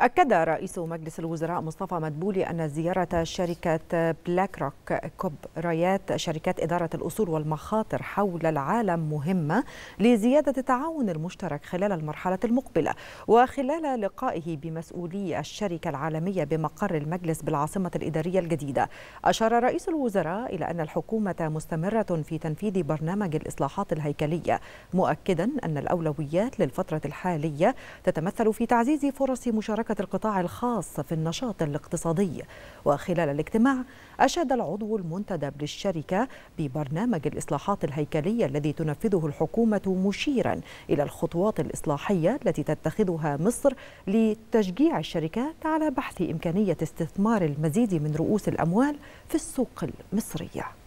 أكد رئيس مجلس الوزراء مصطفى مدبولي أن زيارة شركة بلاك روك رايات شركات إدارة الأصول والمخاطر حول العالم مهمة لزيادة التعاون المشترك خلال المرحلة المقبلة وخلال لقائه بمسؤولي الشركة العالمية بمقر المجلس بالعاصمة الإدارية الجديدة أشار رئيس الوزراء إلى أن الحكومة مستمرة في تنفيذ برنامج الإصلاحات الهيكلية مؤكدا أن الأولويات للفترة الحالية تتمثل في تعزيز فرص مشاركة مشاركة القطاع الخاص في النشاط الاقتصادي وخلال الاجتماع أشاد العضو المنتدب للشركة ببرنامج الإصلاحات الهيكلية الذي تنفذه الحكومة مشيرا إلى الخطوات الإصلاحية التي تتخذها مصر لتشجيع الشركات على بحث إمكانية استثمار المزيد من رؤوس الأموال في السوق المصرية